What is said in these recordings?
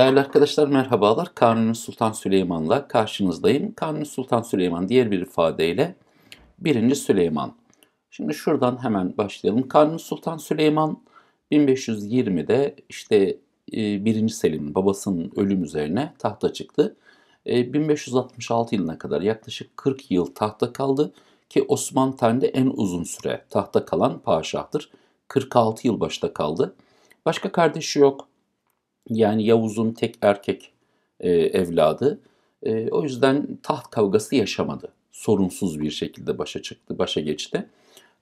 Değerli arkadaşlar merhabalar. Kanuni Sultan Süleyman'la karşınızdayım. Kanuni Sultan Süleyman diğer bir ifadeyle birinci Süleyman. Şimdi şuradan hemen başlayalım. Kanuni Sultan Süleyman 1520'de işte 1. E, Selim babasının ölüm üzerine tahta çıktı. 1566 e, yılına kadar yaklaşık 40 yıl tahta kaldı ki Osmanlı tarihinde en uzun süre tahta kalan padişahtır. 46 yıl başta kaldı. Başka kardeşi yok. Yani Yavuz'un tek erkek e, evladı. E, o yüzden taht kavgası yaşamadı. Sorunsuz bir şekilde başa çıktı, başa geçti.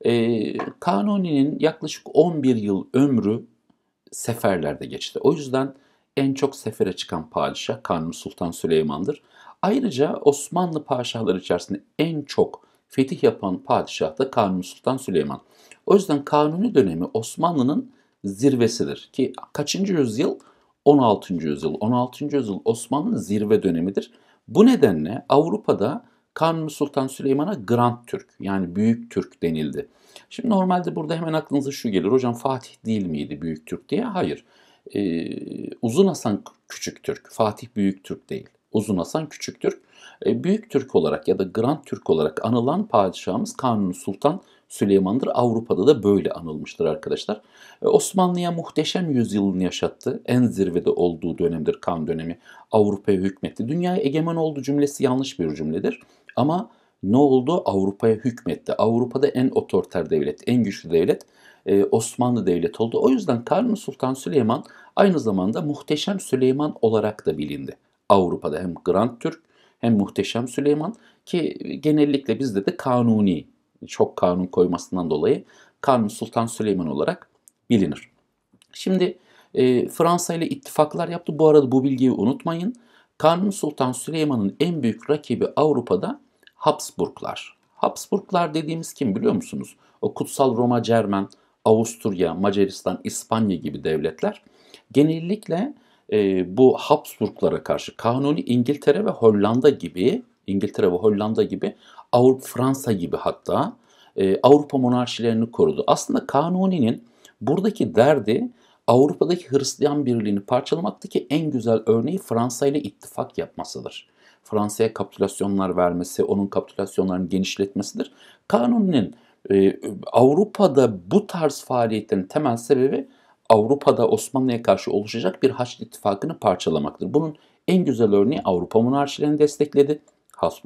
E, Kanuni'nin yaklaşık 11 yıl ömrü seferlerde geçti. O yüzden en çok sefere çıkan padişah Kanuni Sultan Süleyman'dır. Ayrıca Osmanlı padişahları içerisinde en çok fetih yapan padişah da Kanuni Sultan Süleyman. O yüzden Kanuni dönemi Osmanlı'nın zirvesidir ki kaçıncı yüzyıl? 16. yüzyıl. 16. yüzyıl Osmanlı'nın zirve dönemidir. Bu nedenle Avrupa'da Kanuni Sultan Süleyman'a Grand Türk yani Büyük Türk denildi. Şimdi normalde burada hemen aklınıza şu gelir. Hocam Fatih değil miydi Büyük Türk diye? Hayır. Ee, Uzun Hasan Küçük Türk. Fatih Büyük Türk değil. Uzun Hasan Küçük Türk. Ee, Büyük Türk olarak ya da Grand Türk olarak anılan padişahımız Kanuni Sultan Süleyman'dır. Avrupa'da da böyle anılmıştır arkadaşlar. E, Osmanlı'ya muhteşem yüzyılını yaşattı. En zirvede olduğu dönemdir kan dönemi. Avrupa'ya hükmetti. Dünyaya egemen oldu cümlesi yanlış bir cümledir. Ama ne oldu? Avrupa'ya hükmetti. Avrupa'da en otoriter devlet, en güçlü devlet e, Osmanlı Devleti oldu. O yüzden Kanuni Sultan Süleyman aynı zamanda Muhteşem Süleyman olarak da bilindi. Avrupa'da hem Grand Türk hem Muhteşem Süleyman ki genellikle bizde de Kanuni çok kanun koymasından dolayı Kanun Sultan Süleyman olarak bilinir. Şimdi e, Fransa ile ittifaklar yaptı. Bu arada bu bilgiyi unutmayın. Kanun Sultan Süleyman'ın en büyük rakibi Avrupa'da Habsburglar. Habsburglar dediğimiz kim biliyor musunuz? O Kutsal Roma Cermen, Avusturya, Macaristan, İspanya gibi devletler genellikle e, bu Habsburglara karşı Kanuni İngiltere ve Hollanda gibi İngiltere ve Hollanda gibi, Avrupa Fransa gibi hatta e, Avrupa monarşilerini korudu. Aslında Kanuni'nin buradaki derdi Avrupa'daki Hristiyan birliğini parçalamaktaki en güzel örneği Fransa ile ittifak yapmasıdır. Fransa'ya kapitülasyonlar vermesi, onun kapitülasyonlarını genişletmesidir. Kanuni'nin e, Avrupa'da bu tarz faaliyetlerin temel sebebi Avrupa'da Osmanlı'ya karşı oluşacak bir Haçlı ittifakını parçalamaktır. Bunun en güzel örneği Avrupa monarşilerini destekledi.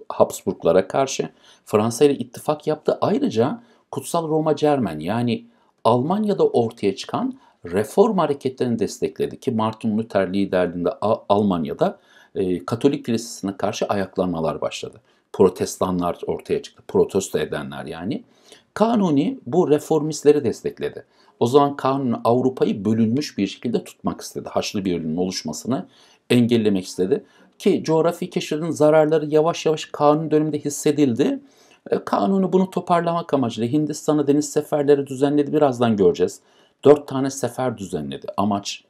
Habsburglara karşı Fransa ile ittifak yaptı. Ayrıca Kutsal Roma Cermen yani Almanya'da ortaya çıkan reform hareketlerini destekledi ki Martin Luther liderliğinde Almanya'da e, Katolik kilisesine karşı ayaklanmalar başladı. Protestanlar ortaya çıktı, protesto edenler yani. Kanuni bu reformistleri destekledi. O zaman Kanuni Avrupa'yı bölünmüş bir şekilde tutmak istedi. Haçlı bir oluşmasını engellemek istedi ki coğrafi keşfedin zararları yavaş yavaş kanun döneminde hissedildi. E, kanunu bunu toparlamak amacıyla Hindistan'a deniz seferleri düzenledi. Birazdan göreceğiz. Dört tane sefer düzenledi. Amaç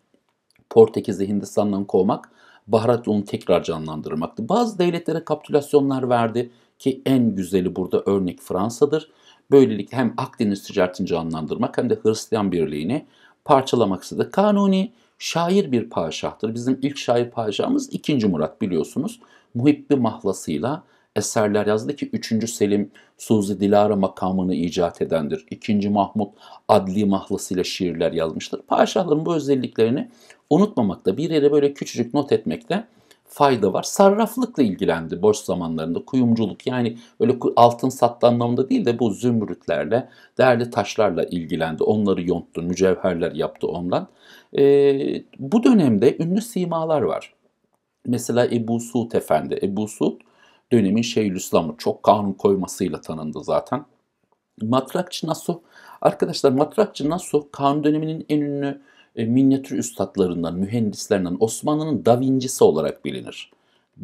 Portekiz'i Hindistan'dan kovmak, Baharat onu tekrar canlandırmaktı. Bazı devletlere kapitülasyonlar verdi ki en güzeli burada örnek Fransa'dır. Böylelikle hem Akdeniz ticaretini canlandırmak hem de Hristiyan birliğini parçalamak istedi. Kanuni şair bir padişahtır. Bizim ilk şair padişahımız 2. Murat biliyorsunuz. Muhibbi mahlasıyla eserler yazdı ki 3. Selim Suzi Dilara makamını icat edendir. 2. Mahmut adli mahlasıyla şiirler yazmıştır. Padişahların bu özelliklerini unutmamakta, bir yere böyle küçücük not etmekte fayda var. Sarraflıkla ilgilendi boş zamanlarında. Kuyumculuk yani öyle altın sattı anlamında değil de bu zümrütlerle, değerli taşlarla ilgilendi. Onları yonttu, mücevherler yaptı ondan. E, bu dönemde ünlü simalar var. Mesela Ebu Suud Efendi. Ebu Suud dönemin Şeyhülislam'ı çok kanun koymasıyla tanındı zaten. Matrakçı Nasuh. Arkadaşlar Matrakçı Nasuh kanun döneminin en ünlü e, minyatür üstadlarından, mühendislerinden Osmanlı'nın Da Vinci'si olarak bilinir.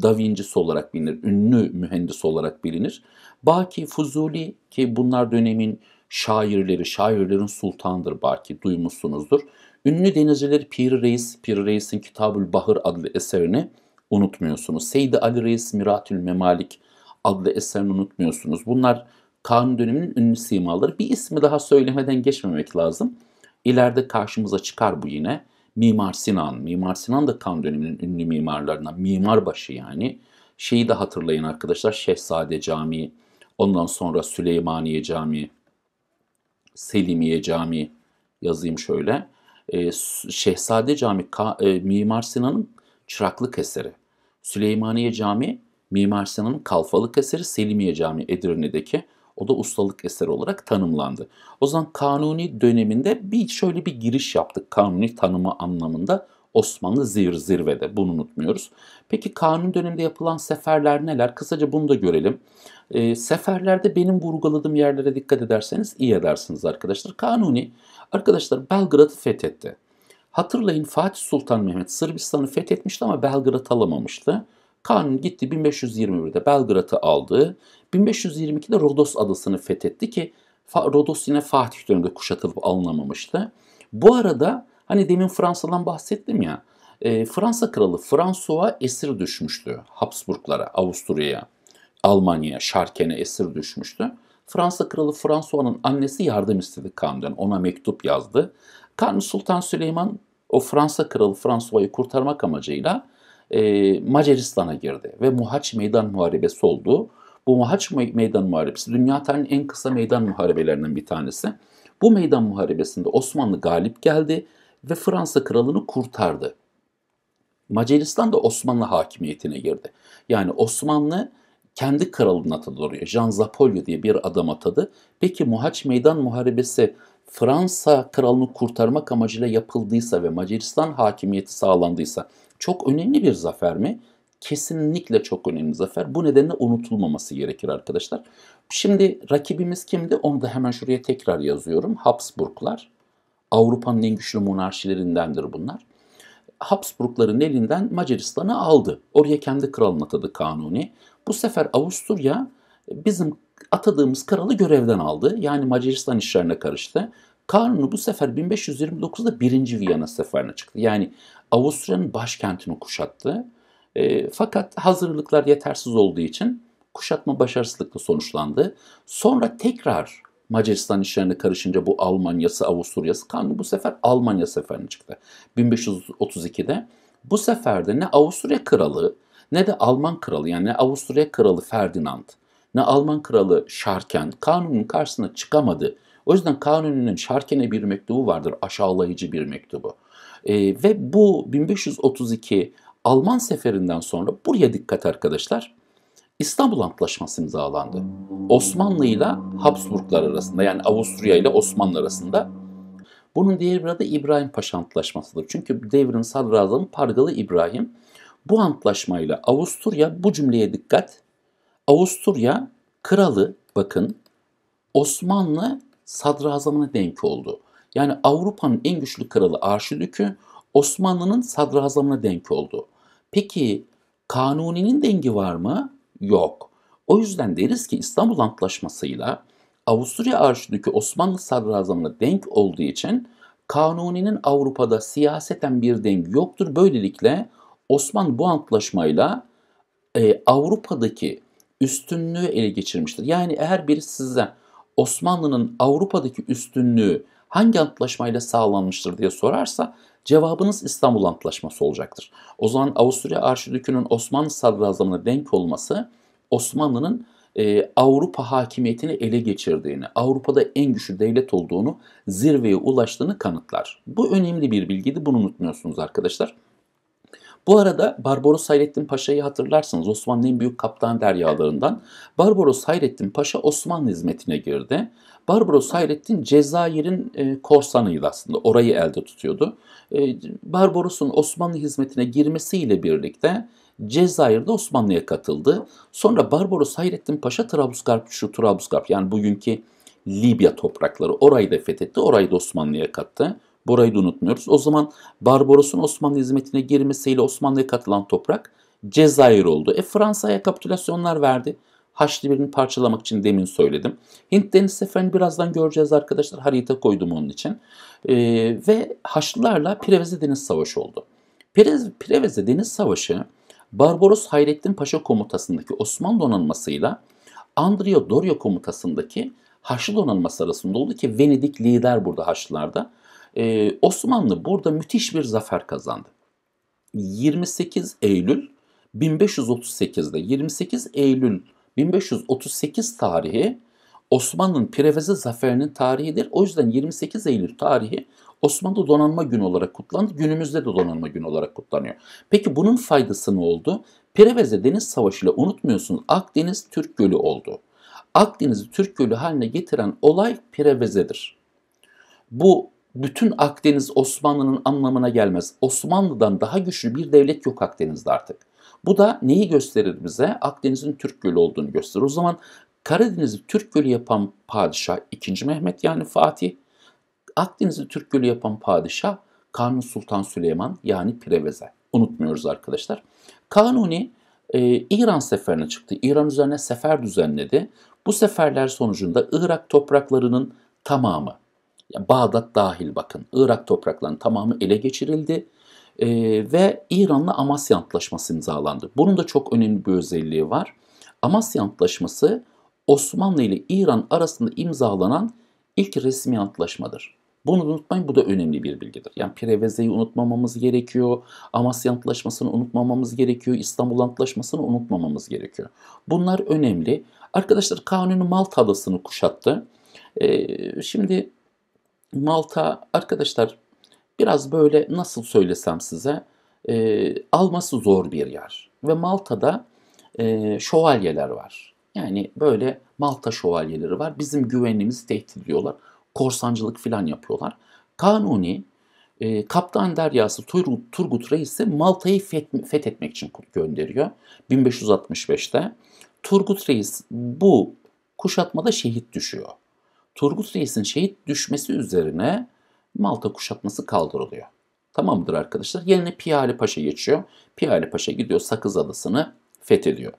Da Vinci'si olarak bilinir, ünlü mühendis olarak bilinir. Baki, Fuzuli ki bunlar dönemin şairleri, şairlerin sultanıdır Baki, duymuşsunuzdur. Ünlü denizcileri Pir Reis, Pir Reis'in Kitabül Bahır adlı eserini unutmuyorsunuz. Seydi Ali Reis Miratül Memalik adlı eserini unutmuyorsunuz. Bunlar Kanun döneminin ünlü simaları. Bir ismi daha söylemeden geçmemek lazım. İleride karşımıza çıkar bu yine. Mimar Sinan. Mimar Sinan da kan döneminin ünlü mimarlarından. Mimarbaşı yani. Şeyi de hatırlayın arkadaşlar. Şehzade Camii. Ondan sonra Süleymaniye Camii. Selimiye Camii. Yazayım şöyle. Ee, Şehzade Camii Ka e, Mimar Sinan'ın çıraklık eseri. Süleymaniye Camii Mimar Sinan'ın kalfalık eseri Selimiye Camii Edirne'deki. O da ustalık eseri olarak tanımlandı. O zaman Kanuni döneminde bir şöyle bir giriş yaptık Kanuni tanımı anlamında. Osmanlı zir zirvede bunu unutmuyoruz. Peki Kanuni döneminde yapılan seferler neler? Kısaca bunu da görelim. E, seferlerde benim vurguladığım yerlere dikkat ederseniz iyi edersiniz arkadaşlar. Kanuni arkadaşlar Belgrad'ı fethetti. Hatırlayın Fatih Sultan Mehmet Sırbistan'ı fethetmişti ama Belgrad alamamıştı. Kanuni gitti 1521'de Belgrad'ı aldı. 1522'de Rodos adasını fethetti ki Rodos yine Fatih döneminde kuşatılıp alınamamıştı. Bu arada hani demin Fransa'dan bahsettim ya. E, Fransa kralı François esir düşmüştü Habsburglara, Avusturya'ya, Almanya'ya, Şarken'e esir düşmüştü. Fransa kralı François'nun annesi yardım istedi Kanuni'den. Ona mektup yazdı. Kanuni Sultan Süleyman o Fransa kralı François'ı kurtarmak amacıyla e, Macaristan'a girdi ve Muhaç Meydan Muharebesi oldu. Bu Muhaç Meydan Muharebesi dünya tarihinin en kısa meydan muharebelerinden bir tanesi. Bu meydan muharebesinde Osmanlı galip geldi ve Fransa kralını kurtardı. Macaristan da Osmanlı hakimiyetine girdi. Yani Osmanlı kendi kralını atadı oraya. Jean Zapolio diye bir adam atadı. Peki Muhaç Meydan Muharebesi Fransa kralını kurtarmak amacıyla yapıldıysa ve Macaristan hakimiyeti sağlandıysa çok önemli bir zafer mi? Kesinlikle çok önemli zafer. Bu nedenle unutulmaması gerekir arkadaşlar. Şimdi rakibimiz kimdi? Onu da hemen şuraya tekrar yazıyorum. Habsburglar. Avrupa'nın en güçlü monarşilerindendir bunlar. Habsburgların elinden Macaristan'ı aldı. Oraya kendi kralını atadı Kanuni. Bu sefer Avusturya bizim atadığımız kralı görevden aldı. Yani Macaristan işlerine karıştı. Kanuni bu sefer 1529'da 1. Viyana seferine çıktı. Yani Avusturya'nın başkentini kuşattı. E, fakat hazırlıklar yetersiz olduğu için kuşatma başarısızlıkla sonuçlandı. Sonra tekrar Macaristan işlerine karışınca bu Almanya'sı, Avusturya'sı kanlı bu sefer Almanya seferine çıktı. 1532'de bu sefer de ne Avusturya kralı ne de Alman kralı yani ne Avusturya kralı Ferdinand ne Alman kralı Şarken kanunun karşısına çıkamadı. O yüzden kanunun Şarken'e bir mektubu vardır aşağılayıcı bir mektubu. E, ve bu 1532 Alman seferinden sonra buraya dikkat arkadaşlar. İstanbul Antlaşması imzalandı. Osmanlı ile Habsburglar arasında yani Avusturya ile Osmanlı arasında. Bunun diğer bir adı İbrahim Paşa Antlaşması'dır. Çünkü devrin sadrazamı Pargalı İbrahim. Bu antlaşmayla Avusturya bu cümleye dikkat. Avusturya kralı bakın Osmanlı sadrazamına denk oldu. Yani Avrupa'nın en güçlü kralı Arşidük'ü Osmanlı'nın sadrazamına denk oldu. Peki Kanuni'nin dengi var mı? Yok. O yüzden deriz ki İstanbul Antlaşması'yla Avusturya Arşidükü Osmanlı sadrazamına denk olduğu için Kanuni'nin Avrupa'da siyaseten bir dengi yoktur. Böylelikle Osmanlı bu antlaşmayla e, Avrupa'daki üstünlüğü ele geçirmiştir. Yani eğer biri size Osmanlı'nın Avrupa'daki üstünlüğü hangi antlaşmayla sağlanmıştır diye sorarsa cevabınız İstanbul Antlaşması olacaktır. O zaman Avusturya Arşidükü'nün Osmanlı sadrazamına denk olması Osmanlı'nın e, Avrupa hakimiyetini ele geçirdiğini, Avrupa'da en güçlü devlet olduğunu, zirveye ulaştığını kanıtlar. Bu önemli bir bilgiydi. Bunu unutmuyorsunuz arkadaşlar. Bu arada Barbaros Hayrettin Paşa'yı hatırlarsınız. Osmanlı'nın büyük kaptan deryalarından. Barbaros Hayrettin Paşa Osmanlı hizmetine girdi. Barbaros Hayrettin Cezayir'in e, korsanıydı aslında. Orayı elde tutuyordu. E, Barbaros'un Osmanlı hizmetine girmesiyle birlikte Cezayir'de Osmanlı'ya katıldı. Sonra Barbaros Hayrettin Paşa Trablusgarp, şu Trablusgarp yani bugünkü Libya toprakları orayı da fethetti, orayı da Osmanlı'ya kattı. Burayı da unutmuyoruz. O zaman Barbaros'un Osmanlı hizmetine girmesiyle Osmanlı'ya katılan toprak Cezayir oldu. E Fransa'ya kapitülasyonlar verdi. Haçlı birini parçalamak için demin söyledim. Hint Deniz Seferi'ni birazdan göreceğiz arkadaşlar. Harita koydum onun için. E, ve Haçlılarla Preveze Deniz Savaşı oldu. Preveze, Preveze Deniz Savaşı Barbaros Hayrettin Paşa komutasındaki Osmanlı donanmasıyla Andrio Doria komutasındaki Haçlı donanması arasında oldu ki Venedik lider burada Haçlılarda. Ee, Osmanlı burada müthiş bir zafer kazandı. 28 Eylül 1538'de 28 Eylül 1538 tarihi Osmanlı'nın Preveze zaferinin tarihidir. O yüzden 28 Eylül tarihi Osmanlı Donanma Günü olarak kutlandı. Günümüzde de Donanma Günü olarak kutlanıyor. Peki bunun faydası ne oldu? Preveze Deniz Savaşı ile unutmuyorsunuz Akdeniz Türk Gölü oldu. Akdeniz'i Türk Gölü haline getiren olay Preveze'dir. Bu bütün Akdeniz Osmanlı'nın anlamına gelmez. Osmanlı'dan daha güçlü bir devlet yok Akdeniz'de artık. Bu da neyi gösterir bize? Akdeniz'in Türk Gölü olduğunu gösterir. O zaman Karadeniz'i Türk Gölü yapan padişah 2. Mehmet yani Fatih. Akdeniz'i Türk Gölü yapan padişah Kanuni Sultan Süleyman yani Preveze. Unutmuyoruz arkadaşlar. Kanuni e, İran seferine çıktı. İran üzerine sefer düzenledi. Bu seferler sonucunda Irak topraklarının tamamı, Bağdat dahil bakın, Irak topraklarının tamamı ele geçirildi e, ve İran'la Amasya Antlaşması imzalandı. Bunun da çok önemli bir özelliği var. Amasya Antlaşması Osmanlı ile İran arasında imzalanan ilk resmi antlaşmadır. Bunu unutmayın bu da önemli bir bilgidir. Yani Preveze'yi unutmamamız gerekiyor. Amasya Antlaşması'nı unutmamamız gerekiyor. İstanbul Antlaşması'nı unutmamamız gerekiyor. Bunlar önemli. Arkadaşlar Kanuni Malta adasını kuşattı. Ee, şimdi Malta arkadaşlar Biraz böyle nasıl söylesem size e, alması zor bir yer. Ve Malta'da e, şövalyeler var. Yani böyle Malta şövalyeleri var. Bizim güvenliğimizi tehdit ediyorlar. Korsancılık falan yapıyorlar. Kanuni e, Kaptan Deryası Turgut, Turgut Reis'i Malta'yı fethetmek için gönderiyor 1565'te. Turgut Reis bu kuşatmada şehit düşüyor. Turgut Reis'in şehit düşmesi üzerine Malta kuşatması kaldırılıyor. Tamamdır arkadaşlar. Yerine Piyale Paşa geçiyor. Piyale Paşa gidiyor Sakız Adası'nı fethediyor.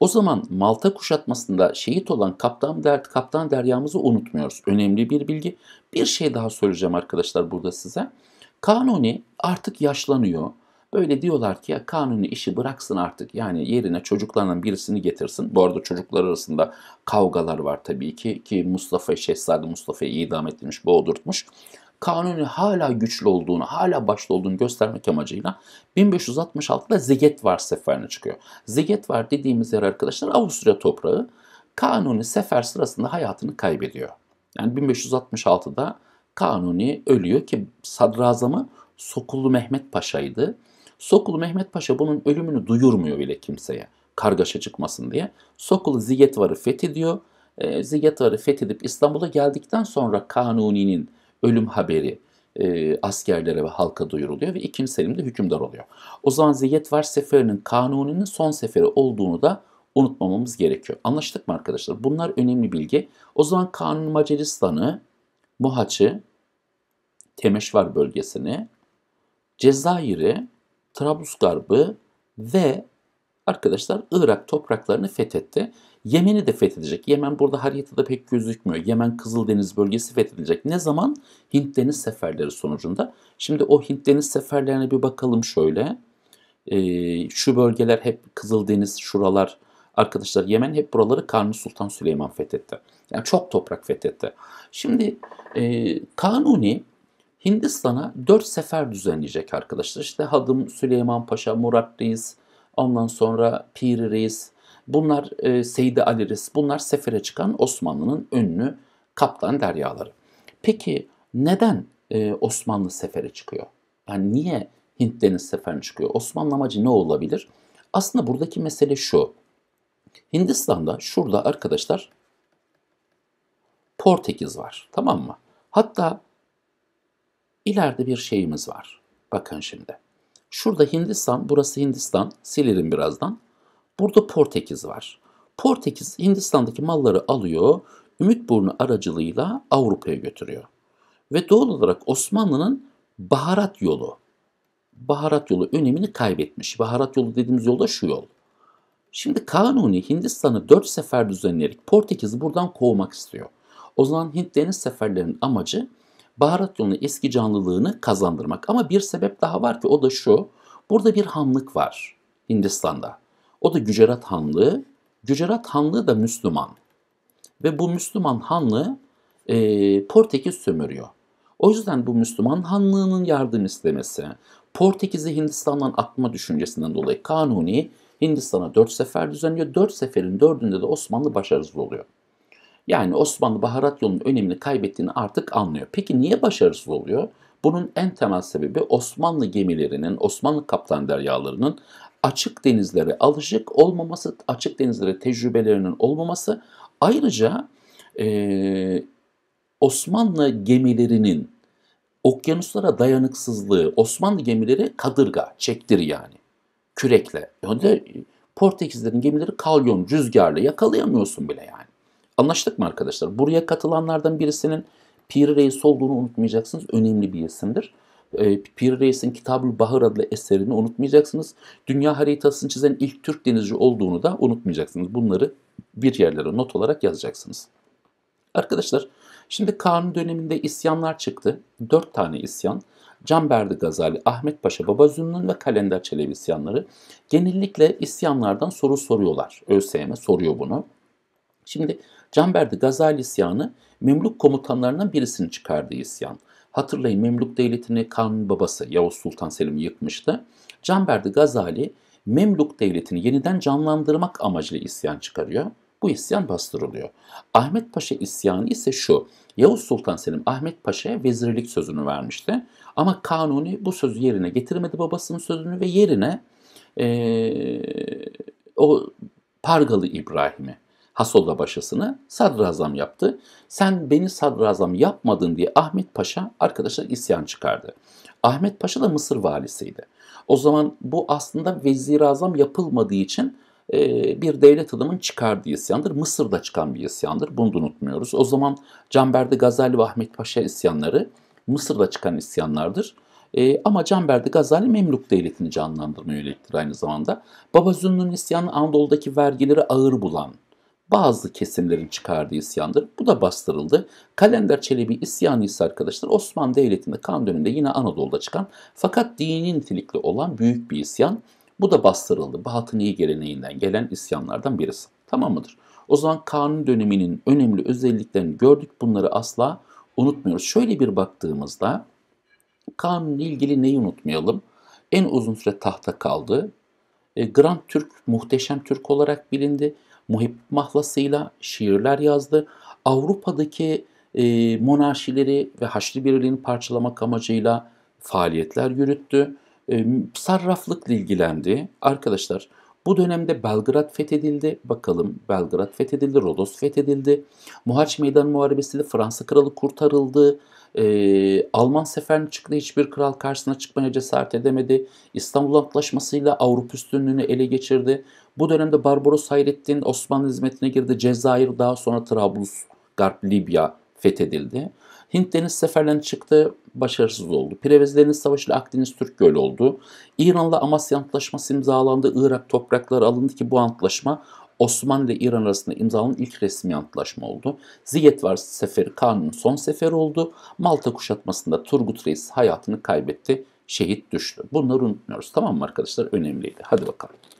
O zaman Malta kuşatmasında şehit olan Kaptan Dert, Kaptan Derya'mızı unutmuyoruz. Önemli bir bilgi. Bir şey daha söyleyeceğim arkadaşlar burada size. Kanuni artık yaşlanıyor. Böyle diyorlar ki ya Kanuni işi bıraksın artık. Yani yerine çocuklarının birisini getirsin. Bu arada çocuklar arasında kavgalar var tabii ki. Ki Mustafa Şehzade Mustafa'yı idam etmiş, boğdurtmuş kanuni hala güçlü olduğunu, hala başta olduğunu göstermek amacıyla 1566'da Zegetvar seferine çıkıyor. Zegetvar dediğimiz yer arkadaşlar Avusturya toprağı. Kanuni sefer sırasında hayatını kaybediyor. Yani 1566'da Kanuni ölüyor ki sadrazamı Sokullu Mehmet Paşa'ydı. Sokullu Mehmet Paşa bunun ölümünü duyurmuyor bile kimseye kargaşa çıkmasın diye. Sokullu Zigetvar'ı fethediyor. E, ee, Zigetvar'ı fethedip İstanbul'a geldikten sonra Kanuni'nin ölüm haberi e, askerlere ve halka duyuruluyor ve İkim Selim de hükümdar oluyor. O zaman ziyet var Seferi'nin kanuninin son seferi olduğunu da unutmamamız gerekiyor. Anlaştık mı arkadaşlar? Bunlar önemli bilgi. O zaman Kanun Macaristan'ı, Mohaç'ı, Temeşvar bölgesini, Cezayir'i, Trablusgarb'ı ve arkadaşlar Irak topraklarını fethetti. Yemen'i de fethedecek. Yemen burada haritada pek gözükmüyor. Yemen Kızıldeniz bölgesi fethedilecek. Ne zaman? Hint deniz seferleri sonucunda. Şimdi o Hint deniz seferlerine bir bakalım şöyle. Ee, şu bölgeler hep Kızıldeniz, şuralar arkadaşlar Yemen hep buraları Kanuni Sultan Süleyman fethetti. Yani çok toprak fethetti. Şimdi e, Kanuni Hindistan'a 4 sefer düzenleyecek arkadaşlar. İşte Hadım Süleyman Paşa, Murat Reis, ondan sonra Pir Reis, Bunlar e, Seydi Aliris, bunlar sefere çıkan Osmanlı'nın ünlü kaptan deryaları. Peki neden e, Osmanlı sefere çıkıyor? Yani niye Hint deniz seferine çıkıyor? Osmanlı amacı ne olabilir? Aslında buradaki mesele şu. Hindistan'da şurada arkadaşlar Portekiz var. Tamam mı? Hatta ileride bir şeyimiz var. Bakın şimdi. Şurada Hindistan, burası Hindistan. Silerim birazdan. Burada Portekiz var. Portekiz Hindistan'daki malları alıyor, Ümitburnu aracılığıyla Avrupa'ya götürüyor. Ve doğal olarak Osmanlı'nın baharat yolu, baharat yolu önemini kaybetmiş. Baharat yolu dediğimiz yolda şu yol. Şimdi Kanuni Hindistan'ı dört sefer düzenleyerek Portekiz'i buradan kovmak istiyor. O zaman Hint deniz seferlerinin amacı baharat yolunun eski canlılığını kazandırmak. Ama bir sebep daha var ki o da şu. Burada bir hamlık var Hindistan'da. O da Gücerat Hanlığı. Gücerat Hanlığı da Müslüman. Ve bu Müslüman Hanlığı e, Portekiz sömürüyor. O yüzden bu Müslüman Hanlığı'nın yardım istemesi, Portekiz'i Hindistan'dan atma düşüncesinden dolayı Kanuni Hindistan'a dört sefer düzenliyor. Dört seferin dördünde de Osmanlı başarısız oluyor. Yani Osmanlı baharat yolunun önemini kaybettiğini artık anlıyor. Peki niye başarısız oluyor? Bunun en temel sebebi Osmanlı gemilerinin, Osmanlı kaptan deryalarının açık denizlere alışık olmaması, açık denizlere tecrübelerinin olmaması ayrıca e, Osmanlı gemilerinin okyanuslara dayanıksızlığı, Osmanlı gemileri kadırga, çektir yani kürekle. Önde Portekizlerin gemileri kalyon, rüzgarla yakalayamıyorsun bile yani. Anlaştık mı arkadaşlar? Buraya katılanlardan birisinin Piri Reis olduğunu unutmayacaksınız. Önemli bir isimdir. E, Pir Reis'in Kitabül Bahar adlı eserini unutmayacaksınız. Dünya haritasını çizen ilk Türk denizci olduğunu da unutmayacaksınız. Bunları bir yerlere not olarak yazacaksınız. Arkadaşlar şimdi Kanun döneminde isyanlar çıktı. Dört tane isyan. Canberdi Gazali, Ahmet Paşa Babazünnün ve Kalender Çelebi isyanları. Genellikle isyanlardan soru soruyorlar. ÖSYM soruyor bunu. Şimdi Canberdi Gazali isyanı Memlük komutanlarından birisini çıkardığı isyan. Hatırlayın Memlük Devleti'ni kan babası Yavuz Sultan Selim yıkmıştı. Canberdi Gazali Memlük Devleti'ni yeniden canlandırmak amacıyla isyan çıkarıyor. Bu isyan bastırılıyor. Ahmet Paşa isyanı ise şu. Yavuz Sultan Selim Ahmet Paşa'ya vezirlik sözünü vermişti. Ama Kanuni bu sözü yerine getirmedi babasının sözünü ve yerine ee, o Pargalı İbrahim'i Hasol'la başasını sadrazam yaptı. Sen beni sadrazam yapmadın diye Ahmet Paşa arkadaşlar isyan çıkardı. Ahmet Paşa da Mısır valisiydi. O zaman bu aslında vezirazam yapılmadığı için e, bir devlet adamın çıkardığı isyandır. Mısır'da çıkan bir isyandır. Bunu da unutmuyoruz. O zaman Canberdi Gazali ve Ahmet Paşa isyanları Mısır'da çıkan isyanlardır. E, ama Canberdi Gazali memluk Devleti'ni canlandırmaya yöneliktir aynı zamanda. Baba Zünnü'nün isyanı Anadolu'daki vergileri ağır bulan, bazı kesimlerin çıkardığı isyandır. Bu da bastırıldı. Kalender Çelebi isyanı ise arkadaşlar Osmanlı Devleti'nde kan döneminde yine Anadolu'da çıkan fakat dini nitelikli olan büyük bir isyan. Bu da bastırıldı. Batıniye geleneğinden gelen isyanlardan birisi. Tamam mıdır? O zaman kanun döneminin önemli özelliklerini gördük. Bunları asla unutmuyoruz. Şöyle bir baktığımızda kanunla ilgili neyi unutmayalım? En uzun süre tahta kaldı. E, Grand Türk muhteşem Türk olarak bilindi muhip mahlasıyla şiirler yazdı. Avrupa'daki e, monarşileri ve Haçlı Birliği'ni parçalamak amacıyla faaliyetler yürüttü. E, sarraflıkla ilgilendi. Arkadaşlar bu dönemde Belgrad fethedildi. Bakalım Belgrad fethedildi, Rodos fethedildi. Muhaç Meydan Muharebesi'de Fransa Kralı kurtarıldı. Ee, Alman seferine çıktı hiçbir kral karşısına çıkmaya cesaret edemedi. İstanbul Antlaşması'yla Avrupa üstünlüğünü ele geçirdi. Bu dönemde Barbaros Hayrettin Osmanlı hizmetine girdi. Cezayir daha sonra Trablus, Garp, Libya fethedildi. Hint deniz seferlerine çıktı, başarısız oldu. Prevez Deniz Savaşı ile Akdeniz Türk Gölü oldu. İran'la Amasya Antlaşması imzalandı, Irak toprakları alındı ki bu antlaşma Osmanlı ile İran arasında imzalanan ilk resmi antlaşma oldu. Ziyetvar Seferi Kanun'un son sefer oldu. Malta kuşatmasında Turgut Reis hayatını kaybetti. Şehit düştü. Bunları unutmuyoruz tamam mı arkadaşlar? Önemliydi. Hadi bakalım.